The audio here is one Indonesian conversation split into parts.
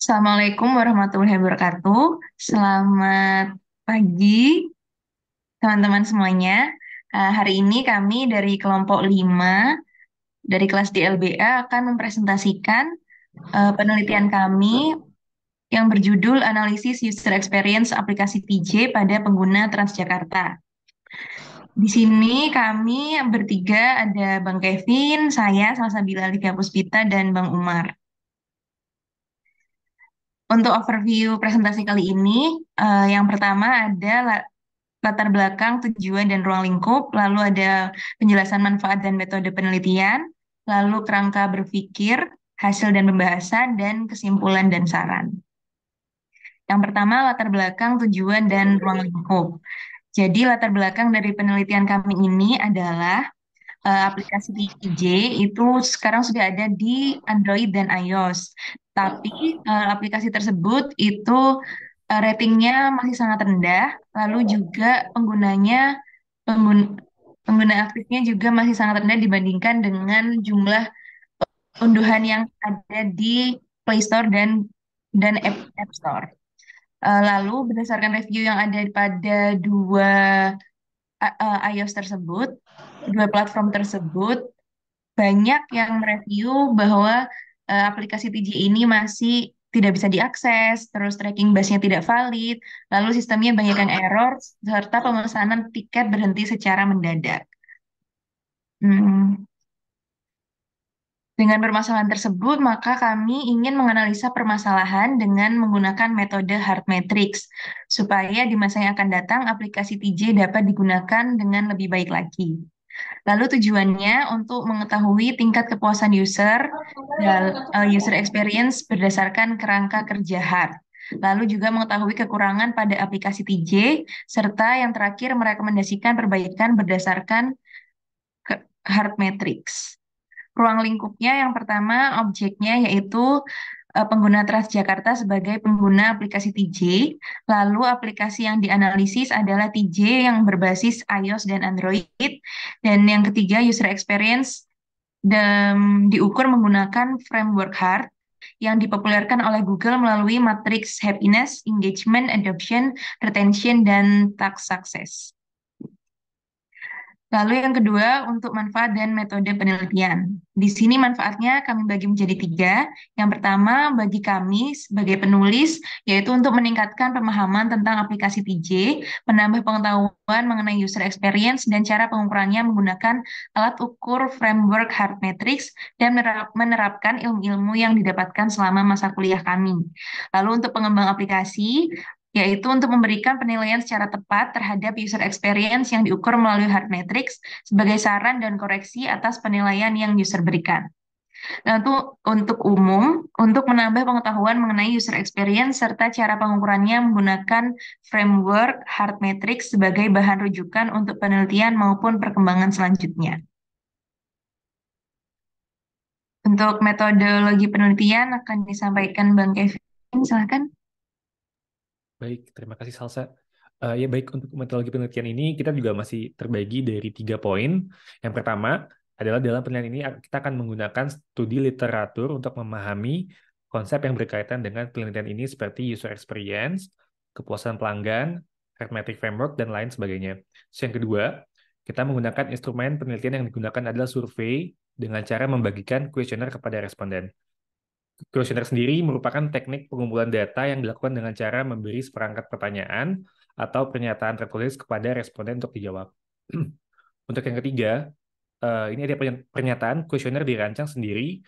Assalamualaikum warahmatullahi wabarakatuh. Selamat pagi teman-teman semuanya. Uh, hari ini kami dari kelompok 5 dari kelas DLBA akan mempresentasikan uh, penelitian kami yang berjudul Analisis User Experience Aplikasi TJ pada Pengguna Transjakarta. Di sini kami bertiga ada Bang Kevin, saya Salsabila Alika Puspita, dan Bang Umar. Untuk overview presentasi kali ini, uh, yang pertama ada latar belakang, tujuan, dan ruang lingkup, lalu ada penjelasan manfaat dan metode penelitian, lalu kerangka berpikir, hasil dan pembahasan, dan kesimpulan dan saran. Yang pertama, latar belakang, tujuan, dan ruang lingkup. Jadi latar belakang dari penelitian kami ini adalah uh, aplikasi DJ itu sekarang sudah ada di Android dan iOS. Tapi uh, aplikasi tersebut itu uh, ratingnya masih sangat rendah, lalu juga penggunanya pengguna, pengguna aktifnya juga masih sangat rendah dibandingkan dengan jumlah unduhan yang ada di Play Store dan dan App Store. Eh, lalu berdasarkan review yang ada pada dua eh, eh, iOS tersebut, dua platform tersebut, banyak yang mereview bahwa aplikasi TJ ini masih tidak bisa diakses, terus tracking base-nya tidak valid, lalu sistemnya banyak yang error, serta pemesanan tiket berhenti secara mendadak. Hmm, dengan permasalahan tersebut, maka kami ingin menganalisa permasalahan dengan menggunakan metode hard matrix, supaya di masa yang akan datang aplikasi TJ dapat digunakan dengan lebih baik lagi. Lalu tujuannya untuk mengetahui tingkat kepuasan user dan eh, user experience berdasarkan kerangka kerja hard. Lalu juga mengetahui kekurangan pada aplikasi TJ, serta yang terakhir merekomendasikan perbaikan berdasarkan hard matrix ruang lingkupnya yang pertama objeknya yaitu pengguna eh, pengguna Transjakarta sebagai pengguna aplikasi TJ, lalu aplikasi yang dianalisis adalah TJ yang berbasis iOS dan Android, dan yang ketiga user experience dan diukur menggunakan framework HART yang dipopulerkan oleh Google melalui matrix happiness, engagement, adoption, retention, dan tax success. Lalu yang kedua untuk manfaat dan metode penelitian. Di sini manfaatnya kami bagi menjadi tiga. Yang pertama bagi kami sebagai penulis yaitu untuk meningkatkan pemahaman tentang aplikasi TJ, menambah pengetahuan mengenai user experience dan cara pengukurannya menggunakan alat ukur framework hard metrics dan menerapkan ilmu-ilmu yang didapatkan selama masa kuliah kami. Lalu untuk pengembang aplikasi, yaitu untuk memberikan penilaian secara tepat terhadap user experience yang diukur melalui hard metrics sebagai saran dan koreksi atas penilaian yang user berikan. Nah, itu untuk umum, untuk menambah pengetahuan mengenai user experience serta cara pengukurannya menggunakan framework hard metrics sebagai bahan rujukan untuk penelitian maupun perkembangan selanjutnya. Untuk metodologi penelitian akan disampaikan Bang Kevin, silakan. Baik, terima kasih Salsa. Uh, ya baik untuk metodologi penelitian ini kita juga masih terbagi dari tiga poin. Yang pertama adalah dalam penelitian ini kita akan menggunakan studi literatur untuk memahami konsep yang berkaitan dengan penelitian ini seperti user experience, kepuasan pelanggan, metric Framework, dan lain sebagainya. Terus yang kedua, kita menggunakan instrumen penelitian yang digunakan adalah survei dengan cara membagikan kuesioner kepada responden. Kuesioner sendiri merupakan teknik pengumpulan data yang dilakukan dengan cara memberi seperangkat pertanyaan atau pernyataan tertulis kepada responden untuk dijawab. untuk yang ketiga, eh, ini ada pernyataan kuesioner dirancang sendiri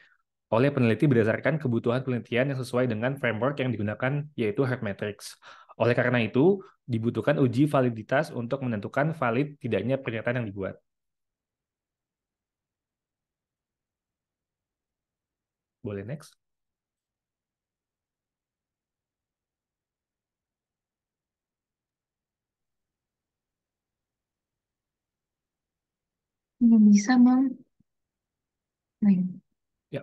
oleh peneliti berdasarkan kebutuhan penelitian yang sesuai dengan framework yang digunakan yaitu hard Matrix. Oleh karena itu, dibutuhkan uji validitas untuk menentukan valid tidaknya pernyataan yang dibuat. Boleh next. Nggak bisa, Bang. Nah. Ya.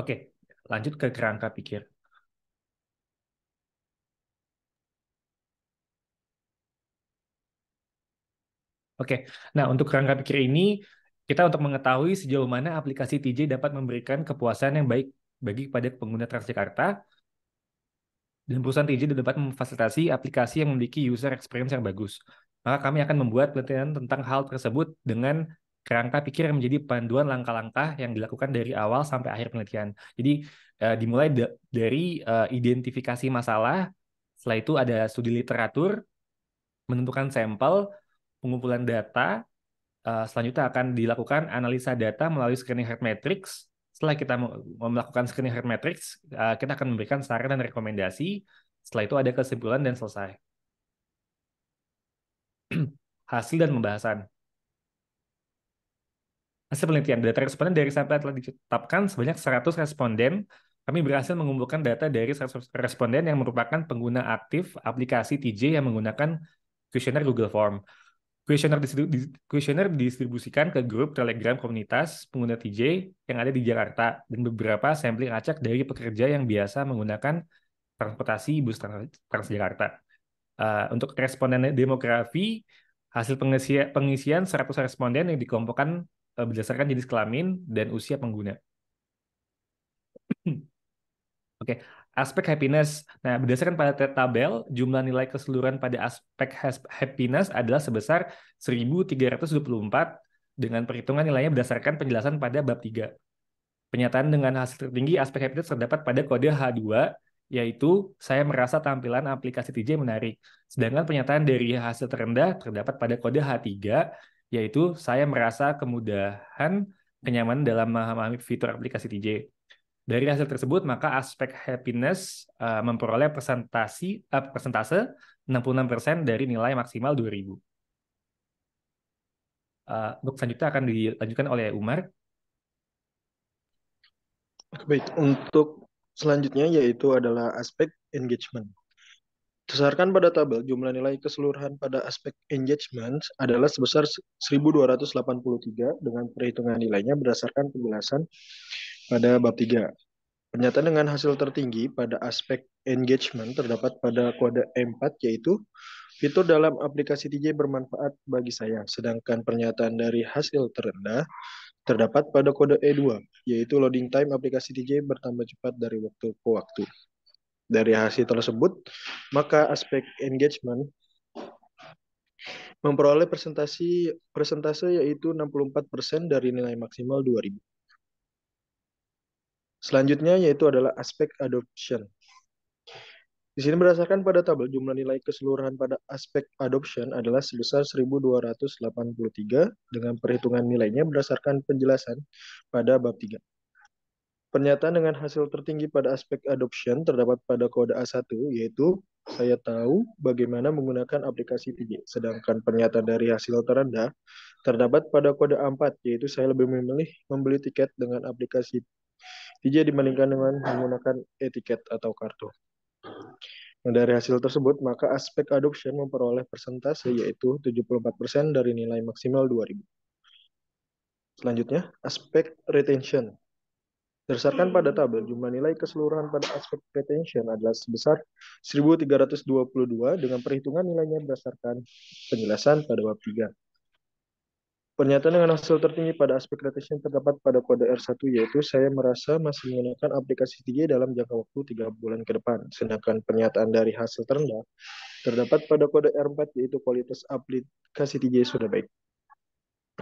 Oke, lanjut ke kerangka pikir. Oke, nah untuk kerangka pikir ini, kita untuk mengetahui sejauh mana aplikasi TJ dapat memberikan kepuasan yang baik bagi kepada pengguna Transjakarta, dan perusahaan TJ dapat memfasilitasi aplikasi yang memiliki user experience yang bagus. Maka kami akan membuat penelitian tentang hal tersebut dengan kerangka pikir yang menjadi panduan langkah-langkah yang dilakukan dari awal sampai akhir penelitian. Jadi uh, dimulai da dari uh, identifikasi masalah, setelah itu ada studi literatur, menentukan sampel, pengumpulan data, uh, selanjutnya akan dilakukan analisa data melalui screening heart matrix. Setelah kita melakukan screening heart matrix, uh, kita akan memberikan saran dan rekomendasi. Setelah itu ada kesimpulan dan selesai. Hasil dan pembahasan Hasil penelitian data responden dari sampel telah ditetapkan sebanyak 100 responden. Kami berhasil mengumpulkan data dari 100 responden yang merupakan pengguna aktif aplikasi TJ yang menggunakan kuesioner Google Form. Kuesioner distribu distribusikan ke grup Telegram komunitas pengguna TJ yang ada di Jakarta dan beberapa sampling acak dari pekerja yang biasa menggunakan transportasi bus Transjakarta. Uh, untuk responden demografi, hasil pengisian, pengisian 100 responden yang dikelompokkan Eh, berdasarkan jenis kelamin dan usia pengguna. Oke, okay. aspek happiness. Nah, berdasarkan pada tabel, jumlah nilai keseluruhan pada aspek happiness adalah sebesar 1324 dengan perhitungan nilainya berdasarkan penjelasan pada bab 3. Penyataan dengan hasil tertinggi aspek happiness terdapat pada kode H2 yaitu saya merasa tampilan aplikasi TJ menarik. Sedangkan pernyataan dari hasil terendah terdapat pada kode H3 yaitu saya merasa kemudahan kenyamanan dalam memahami fitur aplikasi TJ. Dari hasil tersebut, maka aspek happiness uh, memperoleh presentasi uh, persentase 66% dari nilai maksimal 2000. Uh, eh, untuk selanjutnya akan dilanjutkan oleh Umar. Baik, untuk selanjutnya yaitu adalah aspek engagement. Berdasarkan pada tabel, jumlah nilai keseluruhan pada aspek engagement adalah sebesar 1.283 dengan perhitungan nilainya berdasarkan penjelasan pada bab 3. Pernyataan dengan hasil tertinggi pada aspek engagement terdapat pada kode M4 yaitu fitur dalam aplikasi TJ bermanfaat bagi saya. Sedangkan pernyataan dari hasil terendah terdapat pada kode E2 yaitu loading time aplikasi TJ bertambah cepat dari waktu ke waktu dari hasil tersebut, maka aspek engagement memperoleh presentasi presentase yaitu 64% dari nilai maksimal 2000. Selanjutnya yaitu adalah aspek adoption. Di sini berdasarkan pada tabel jumlah nilai keseluruhan pada aspek adoption adalah sebesar 1283 dengan perhitungan nilainya berdasarkan penjelasan pada bab 3. Pernyataan dengan hasil tertinggi pada aspek adoption terdapat pada kode A1, yaitu saya tahu bagaimana menggunakan aplikasi PJ. Sedangkan pernyataan dari hasil terendah terdapat pada kode A4, yaitu saya lebih memilih membeli tiket dengan aplikasi PJ dibandingkan dengan menggunakan etiket atau kartu. Nah, dari hasil tersebut, maka aspek adoption memperoleh persentase yaitu 74% dari nilai maksimal 2000. Selanjutnya, aspek retention Berdasarkan pada tabel, jumlah nilai keseluruhan pada aspek retention adalah sebesar 1.322 dengan perhitungan nilainya berdasarkan penjelasan pada bab 3. Pernyataan dengan hasil tertinggi pada aspek retention terdapat pada kode R1 yaitu saya merasa masih menggunakan aplikasi 3 dalam jangka waktu 3 bulan ke depan. Sedangkan pernyataan dari hasil terendah terdapat pada kode R4 yaitu kualitas aplikasi 3 sudah baik.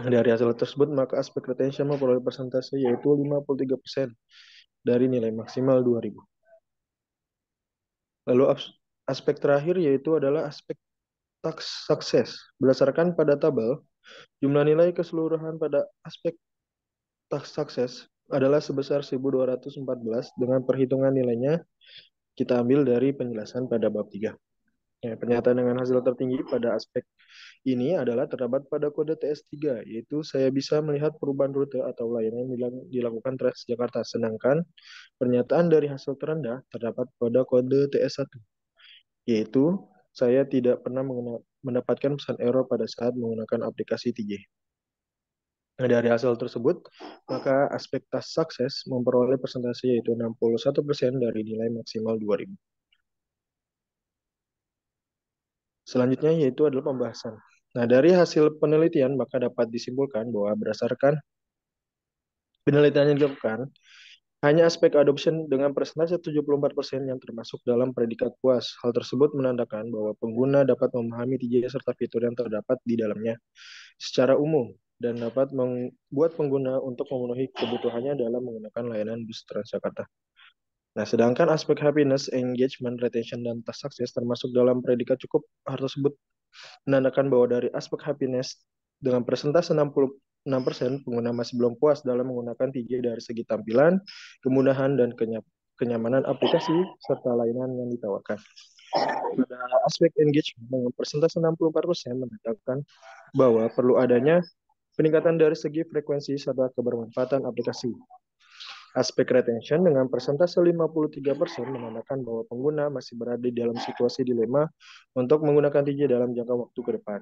Dari hasil tersebut, maka aspek retention memperoleh persentase yaitu 53% dari nilai maksimal 2000. Lalu aspek terakhir yaitu adalah aspek tax success. Berdasarkan pada tabel, jumlah nilai keseluruhan pada aspek tax success adalah sebesar 1214 dengan perhitungan nilainya kita ambil dari penjelasan pada bab 3. Ya, pernyataan dengan hasil tertinggi pada aspek ini adalah terdapat pada kode TS3, yaitu saya bisa melihat perubahan rute atau layanan yang dilakukan Transjakarta. Sedangkan pernyataan dari hasil terendah terdapat pada kode TS1, yaitu saya tidak pernah mendapatkan pesan error pada saat menggunakan aplikasi TJ. Nah, dari hasil tersebut, maka aspek tas sukses memperoleh persentase yaitu 61% dari nilai maksimal 2000. Selanjutnya yaitu adalah pembahasan. Nah, dari hasil penelitian maka dapat disimpulkan bahwa berdasarkan penelitian yang dilakukan, hanya aspek adoption dengan persentase 74% yang termasuk dalam predikat puas. Hal tersebut menandakan bahwa pengguna dapat memahami tiga serta fitur yang terdapat di dalamnya secara umum dan dapat membuat pengguna untuk memenuhi kebutuhannya dalam menggunakan layanan bus Transjakarta. Nah, sedangkan aspek happiness, engagement, retention, dan task success termasuk dalam predikat cukup harus tersebut menandakan bahwa dari aspek happiness dengan persentase 66% pengguna masih belum puas dalam menggunakan TJ dari segi tampilan, kemudahan, dan kenyamanan aplikasi, serta layanan yang ditawarkan. Pada aspek engagement dengan persentase 64% menandakan bahwa perlu adanya peningkatan dari segi frekuensi serta kebermanfaatan aplikasi. Aspek retention dengan persentase 53% menandakan bahwa pengguna masih berada dalam situasi dilema untuk menggunakan TJ dalam jangka waktu ke depan.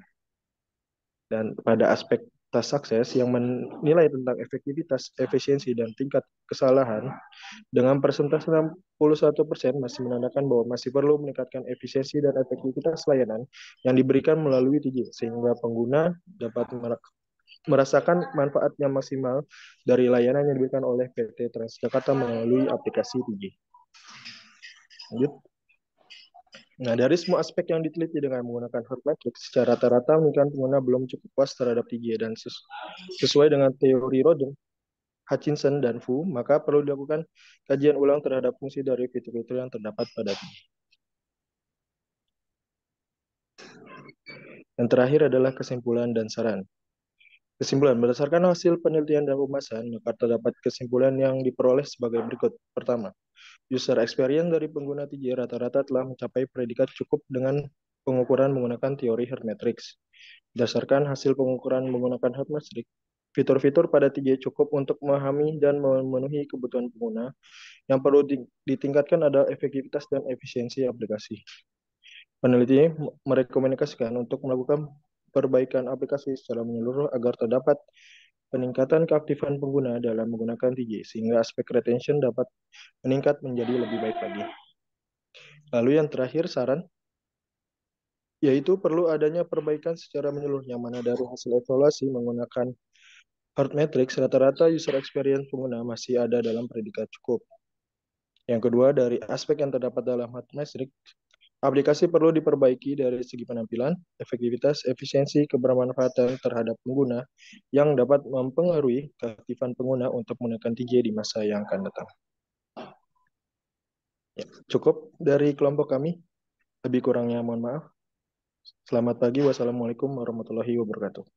Dan pada aspek tas sukses yang menilai tentang efektivitas, efisiensi, dan tingkat kesalahan dengan persentase 61% masih menandakan bahwa masih perlu meningkatkan efisiensi dan efektivitas layanan yang diberikan melalui TJ sehingga pengguna dapat merasakan manfaatnya maksimal dari layanan yang diberikan oleh PT Transjakarta melalui aplikasi 3 Lanjut. Nah, dari semua aspek yang diteliti dengan menggunakan metric, secara rata-rata mungkin pengguna belum cukup puas terhadap 3G dan sesu sesuai dengan teori Roden, Hutchinson, dan Fu, maka perlu dilakukan kajian ulang terhadap fungsi dari fitur-fitur yang terdapat pada 3 Yang terakhir adalah kesimpulan dan saran. Kesimpulan, berdasarkan hasil penelitian dan pembahasan, maka terdapat kesimpulan yang diperoleh sebagai berikut. Pertama, user experience dari pengguna TJ rata-rata telah mencapai predikat cukup dengan pengukuran menggunakan teori herd matrix. Berdasarkan hasil pengukuran menggunakan herd matrix, fitur-fitur pada TJ cukup untuk memahami dan memenuhi kebutuhan pengguna. Yang perlu ditingkatkan adalah efektivitas dan efisiensi aplikasi. Peneliti merekomendasikan untuk melakukan perbaikan aplikasi secara menyeluruh agar terdapat peningkatan keaktifan pengguna dalam menggunakan TJ sehingga aspek retention dapat meningkat menjadi lebih baik lagi. Lalu yang terakhir saran yaitu perlu adanya perbaikan secara menyeluruh yang mana dari hasil evaluasi menggunakan hard metrics rata-rata user experience pengguna masih ada dalam predikat cukup. Yang kedua dari aspek yang terdapat dalam hard metrics Aplikasi perlu diperbaiki dari segi penampilan, efektivitas, efisiensi, kebermanfaatan terhadap pengguna yang dapat mempengaruhi keaktifan pengguna untuk menggunakan 3G di masa yang akan datang. Ya, cukup dari kelompok kami. Lebih kurangnya mohon maaf. Selamat pagi. Wassalamualaikum warahmatullahi wabarakatuh.